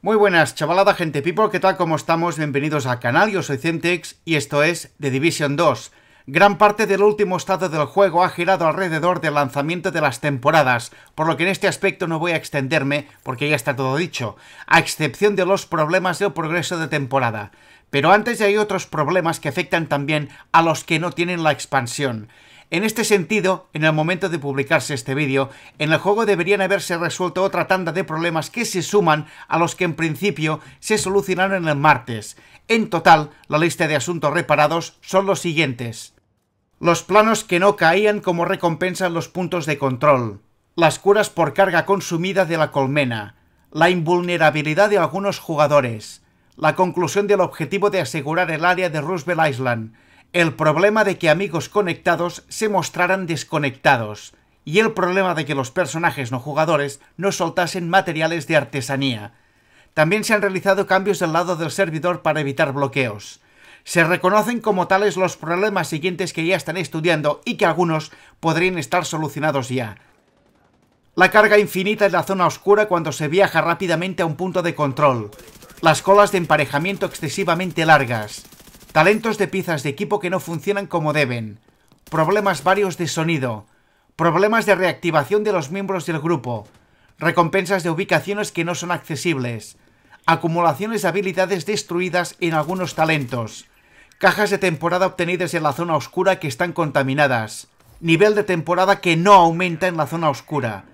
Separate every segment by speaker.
Speaker 1: Muy buenas, chavalada, gente people, ¿qué tal? ¿Cómo estamos? Bienvenidos al canal, yo soy Centex y esto es The Division 2. Gran parte del último estado del juego ha girado alrededor del lanzamiento de las temporadas, por lo que en este aspecto no voy a extenderme porque ya está todo dicho, a excepción de los problemas del progreso de temporada. Pero antes ya hay otros problemas que afectan también a los que no tienen la expansión. En este sentido, en el momento de publicarse este vídeo, en el juego deberían haberse resuelto otra tanda de problemas que se suman a los que en principio se solucionaron el martes. En total, la lista de asuntos reparados son los siguientes. Los planos que no caían como recompensa en los puntos de control. Las curas por carga consumida de la colmena. La invulnerabilidad de algunos jugadores. La conclusión del objetivo de asegurar el área de Roosevelt Island el problema de que amigos conectados se mostraran desconectados y el problema de que los personajes no jugadores no soltasen materiales de artesanía. También se han realizado cambios del lado del servidor para evitar bloqueos. Se reconocen como tales los problemas siguientes que ya están estudiando y que algunos podrían estar solucionados ya. La carga infinita en la zona oscura cuando se viaja rápidamente a un punto de control. Las colas de emparejamiento excesivamente largas. Talentos de piezas de equipo que no funcionan como deben. Problemas varios de sonido. Problemas de reactivación de los miembros del grupo. Recompensas de ubicaciones que no son accesibles. Acumulaciones de habilidades destruidas en algunos talentos. Cajas de temporada obtenidas en la zona oscura que están contaminadas. Nivel de temporada que no aumenta en la zona oscura.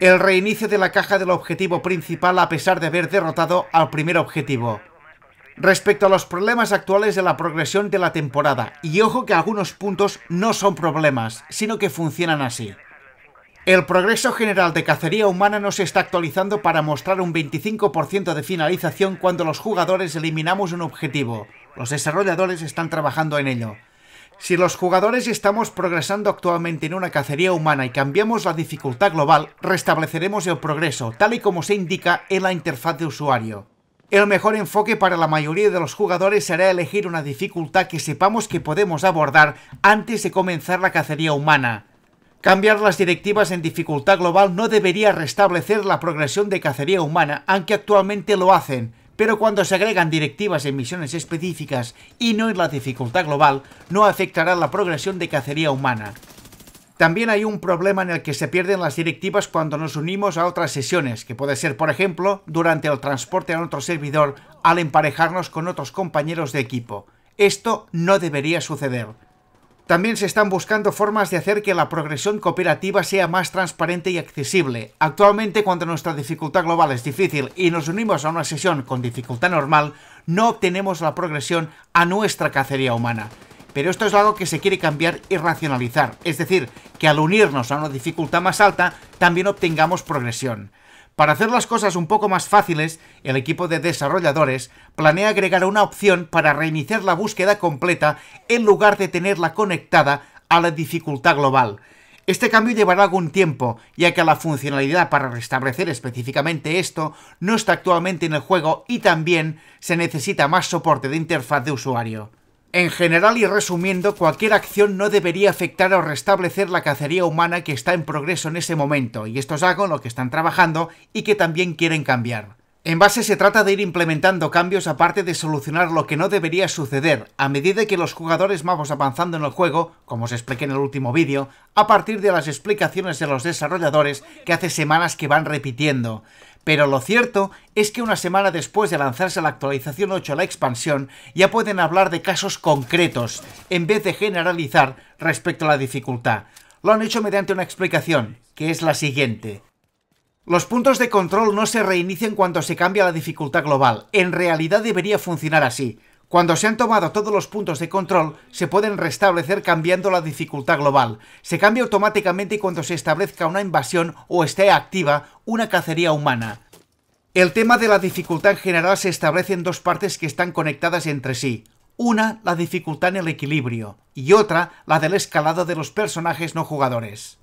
Speaker 1: El reinicio de la caja del objetivo principal a pesar de haber derrotado al primer objetivo respecto a los problemas actuales de la progresión de la temporada. Y ojo que algunos puntos no son problemas, sino que funcionan así. El progreso general de cacería humana no se está actualizando para mostrar un 25% de finalización cuando los jugadores eliminamos un objetivo. Los desarrolladores están trabajando en ello. Si los jugadores estamos progresando actualmente en una cacería humana y cambiamos la dificultad global, restableceremos el progreso, tal y como se indica en la interfaz de usuario. El mejor enfoque para la mayoría de los jugadores será elegir una dificultad que sepamos que podemos abordar antes de comenzar la cacería humana. Cambiar las directivas en dificultad global no debería restablecer la progresión de cacería humana, aunque actualmente lo hacen, pero cuando se agregan directivas en misiones específicas y no en la dificultad global, no afectará la progresión de cacería humana. También hay un problema en el que se pierden las directivas cuando nos unimos a otras sesiones, que puede ser, por ejemplo, durante el transporte a otro servidor al emparejarnos con otros compañeros de equipo. Esto no debería suceder. También se están buscando formas de hacer que la progresión cooperativa sea más transparente y accesible. Actualmente, cuando nuestra dificultad global es difícil y nos unimos a una sesión con dificultad normal, no obtenemos la progresión a nuestra cacería humana. Pero esto es algo que se quiere cambiar y racionalizar, es decir, que al unirnos a una dificultad más alta, también obtengamos progresión. Para hacer las cosas un poco más fáciles, el equipo de desarrolladores planea agregar una opción para reiniciar la búsqueda completa en lugar de tenerla conectada a la dificultad global. Este cambio llevará algún tiempo, ya que la funcionalidad para restablecer específicamente esto no está actualmente en el juego y también se necesita más soporte de interfaz de usuario. En general y resumiendo, cualquier acción no debería afectar o restablecer la cacería humana que está en progreso en ese momento, y esto es algo en lo que están trabajando y que también quieren cambiar. En base se trata de ir implementando cambios aparte de solucionar lo que no debería suceder a medida que los jugadores vamos avanzando en el juego, como os expliqué en el último vídeo, a partir de las explicaciones de los desarrolladores que hace semanas que van repitiendo. Pero lo cierto es que una semana después de lanzarse la actualización 8 a la expansión, ya pueden hablar de casos concretos, en vez de generalizar respecto a la dificultad. Lo han hecho mediante una explicación, que es la siguiente. Los puntos de control no se reinician cuando se cambia la dificultad global. En realidad debería funcionar así. Cuando se han tomado todos los puntos de control, se pueden restablecer cambiando la dificultad global. Se cambia automáticamente cuando se establezca una invasión o esté activa una cacería humana. El tema de la dificultad en general se establece en dos partes que están conectadas entre sí. Una, la dificultad en el equilibrio, y otra, la del escalado de los personajes no jugadores.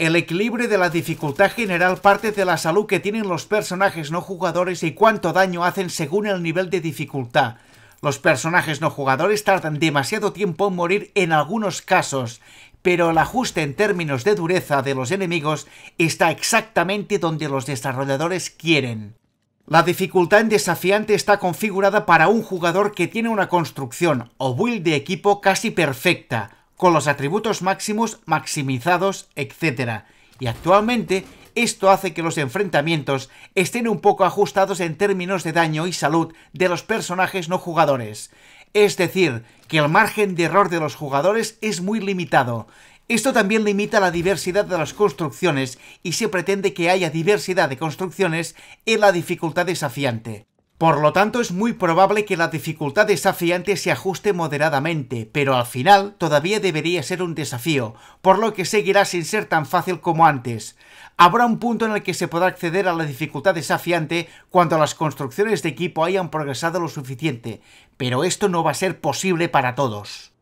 Speaker 1: El equilibrio de la dificultad general parte de la salud que tienen los personajes no jugadores y cuánto daño hacen según el nivel de dificultad. Los personajes no jugadores tardan demasiado tiempo en morir en algunos casos, pero el ajuste en términos de dureza de los enemigos está exactamente donde los desarrolladores quieren. La dificultad en desafiante está configurada para un jugador que tiene una construcción o build de equipo casi perfecta, con los atributos máximos maximizados, etc. Y actualmente esto hace que los enfrentamientos estén un poco ajustados en términos de daño y salud de los personajes no jugadores. Es decir, que el margen de error de los jugadores es muy limitado. Esto también limita la diversidad de las construcciones y se pretende que haya diversidad de construcciones en la dificultad desafiante. Por lo tanto, es muy probable que la dificultad desafiante se ajuste moderadamente, pero al final todavía debería ser un desafío, por lo que seguirá sin ser tan fácil como antes. Habrá un punto en el que se podrá acceder a la dificultad desafiante cuando las construcciones de equipo hayan progresado lo suficiente, pero esto no va a ser posible para todos.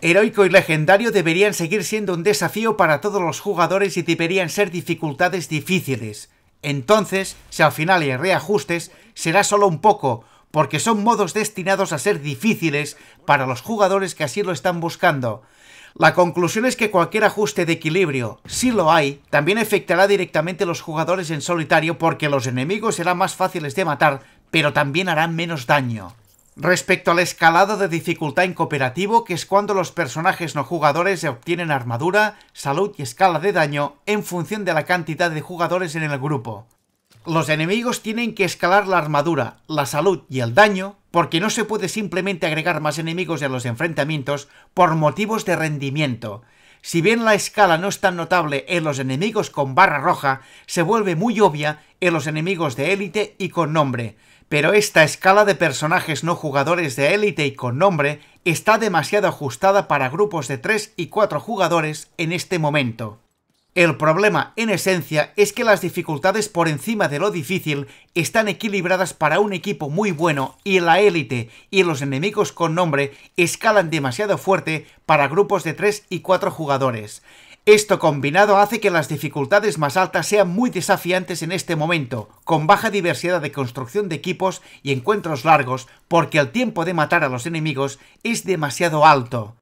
Speaker 1: Heroico y legendario deberían seguir siendo un desafío para todos los jugadores y deberían ser dificultades difíciles. Entonces, si al final hay reajustes, será solo un poco, porque son modos destinados a ser difíciles para los jugadores que así lo están buscando. La conclusión es que cualquier ajuste de equilibrio, si lo hay, también afectará directamente a los jugadores en solitario porque los enemigos serán más fáciles de matar, pero también harán menos daño. Respecto al escalado de dificultad en cooperativo, que es cuando los personajes no jugadores obtienen armadura, salud y escala de daño en función de la cantidad de jugadores en el grupo. Los enemigos tienen que escalar la armadura, la salud y el daño, porque no se puede simplemente agregar más enemigos a los enfrentamientos por motivos de rendimiento. Si bien la escala no es tan notable en los enemigos con barra roja, se vuelve muy obvia en los enemigos de élite y con nombre. Pero esta escala de personajes no jugadores de élite y con nombre está demasiado ajustada para grupos de 3 y 4 jugadores en este momento. El problema, en esencia, es que las dificultades por encima de lo difícil están equilibradas para un equipo muy bueno y la élite y los enemigos con nombre escalan demasiado fuerte para grupos de 3 y 4 jugadores. Esto combinado hace que las dificultades más altas sean muy desafiantes en este momento, con baja diversidad de construcción de equipos y encuentros largos, porque el tiempo de matar a los enemigos es demasiado alto.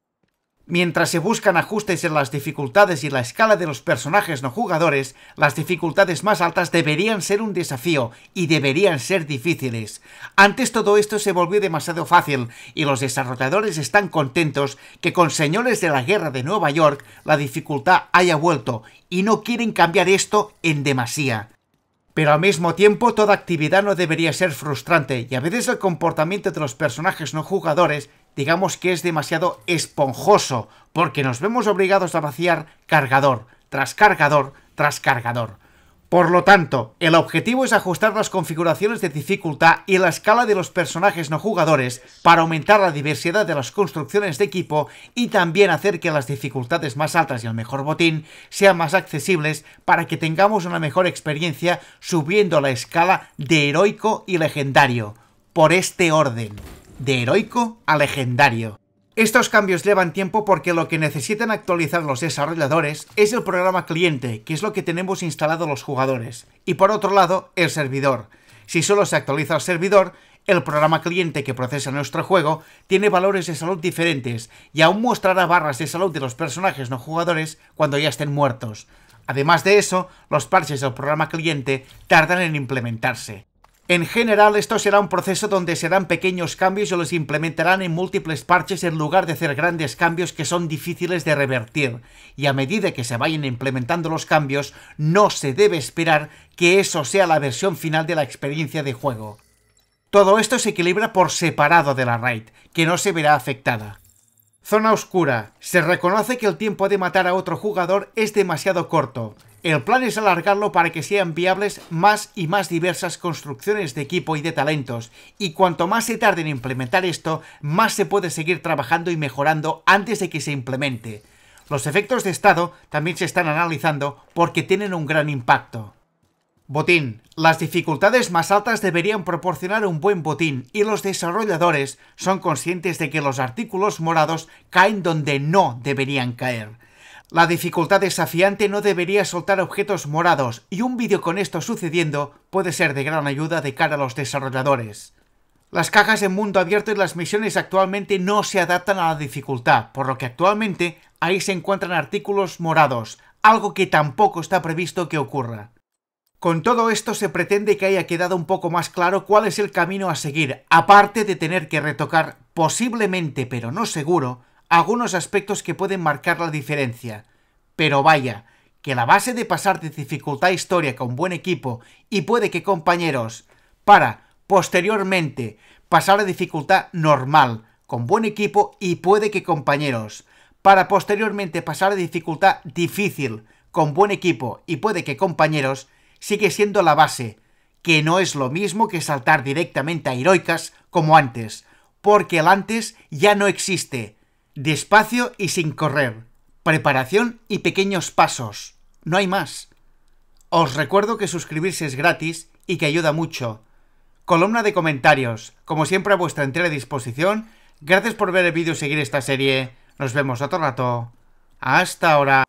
Speaker 1: Mientras se buscan ajustes en las dificultades y la escala de los personajes no jugadores, las dificultades más altas deberían ser un desafío y deberían ser difíciles. Antes todo esto se volvió demasiado fácil y los desarrolladores están contentos que con Señores de la Guerra de Nueva York la dificultad haya vuelto y no quieren cambiar esto en demasía. Pero al mismo tiempo toda actividad no debería ser frustrante y a veces el comportamiento de los personajes no jugadores digamos que es demasiado esponjoso, porque nos vemos obligados a vaciar cargador tras cargador tras cargador. Por lo tanto, el objetivo es ajustar las configuraciones de dificultad y la escala de los personajes no jugadores para aumentar la diversidad de las construcciones de equipo y también hacer que las dificultades más altas y el mejor botín sean más accesibles para que tengamos una mejor experiencia subiendo la escala de heroico y legendario, por este orden de heroico a legendario. Estos cambios llevan tiempo porque lo que necesitan actualizar los desarrolladores es el programa cliente, que es lo que tenemos instalado los jugadores, y por otro lado, el servidor. Si solo se actualiza el servidor, el programa cliente que procesa nuestro juego tiene valores de salud diferentes y aún mostrará barras de salud de los personajes no jugadores cuando ya estén muertos. Además de eso, los parches del programa cliente tardan en implementarse. En general, esto será un proceso donde se dan pequeños cambios y los implementarán en múltiples parches en lugar de hacer grandes cambios que son difíciles de revertir. Y a medida que se vayan implementando los cambios, no se debe esperar que eso sea la versión final de la experiencia de juego. Todo esto se equilibra por separado de la raid, que no se verá afectada. Zona oscura. Se reconoce que el tiempo de matar a otro jugador es demasiado corto, el plan es alargarlo para que sean viables más y más diversas construcciones de equipo y de talentos, y cuanto más se tarde en implementar esto, más se puede seguir trabajando y mejorando antes de que se implemente. Los efectos de estado también se están analizando porque tienen un gran impacto. Botín. Las dificultades más altas deberían proporcionar un buen botín y los desarrolladores son conscientes de que los artículos morados caen donde no deberían caer. La dificultad desafiante no debería soltar objetos morados y un vídeo con esto sucediendo puede ser de gran ayuda de cara a los desarrolladores. Las cajas en mundo abierto y las misiones actualmente no se adaptan a la dificultad, por lo que actualmente ahí se encuentran artículos morados, algo que tampoco está previsto que ocurra. Con todo esto se pretende que haya quedado un poco más claro cuál es el camino a seguir, aparte de tener que retocar, posiblemente pero no seguro, algunos aspectos que pueden marcar la diferencia. Pero vaya, que la base de pasar de dificultad historia con buen equipo y puede que compañeros para posteriormente pasar a dificultad normal con buen equipo y puede que compañeros para posteriormente pasar a dificultad difícil con buen equipo y puede que compañeros sigue siendo la base, que no es lo mismo que saltar directamente a heroicas como antes, porque el antes ya no existe. Despacio y sin correr. Preparación y pequeños pasos. No hay más. Os recuerdo que suscribirse es gratis y que ayuda mucho. Columna de comentarios, como siempre a vuestra entera disposición. Gracias por ver el vídeo y seguir esta serie. Nos vemos otro rato. Hasta ahora.